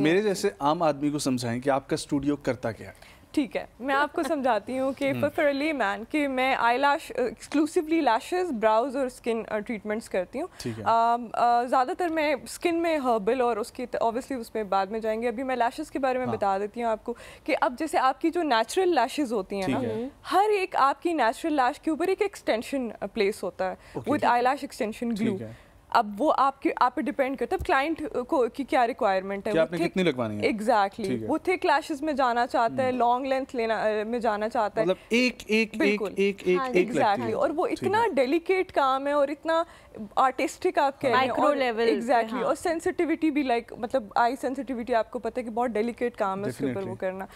मेरे जैसे आम आदमी को समझाएं कि आपका स्टूडियो करता क्या है ठीक है मैं आपको समझाती हूँ कि फॉर मैन हम्म। कि मैं eyelash exclusively lashes brows और स्किन ट्रीटमेंट्स uh, करती हूँ um, uh, ज़्यादातर मैं स्किन में हर्बल और उसकी ऑब्वियसली उसमें बाद में जाएंगे अभी मैं लैशेज के बारे में हाँ. बता देती हूँ आपको कि अब जैसे आपकी जो नेचुरल लैशेज होती हैं ना है। हर एक आपकी नेचुरल लैश के ऊपर एक एक्सटेंशन प्लेस uh, होता है with eyelash extension glue अब वो आपके आप पे डिपेंड करता है क्लाइंट को की क्या रिक्वायरमेंट है आपने कितनी लगवानी है एग्जैक्टली exactly, वो थे क्लासेस में जाना चाहता है लॉन्ग हम्म। लेंथ लेना में जाना चाहता है मतलब एक एक एक एक एक हाँ, एग्जैक्टली और वो इतना डेलिकेट काम है और इतना आर्टिस्टिक आप कह रहे हैं लेवल एग्जैक्टली और सेंसिटिविटी हाँ। भी लाइक मतलब आई सेंसिटिविटी आपको पता है कि बहुत डेलिकेट काम है उसके ऊपर वो करना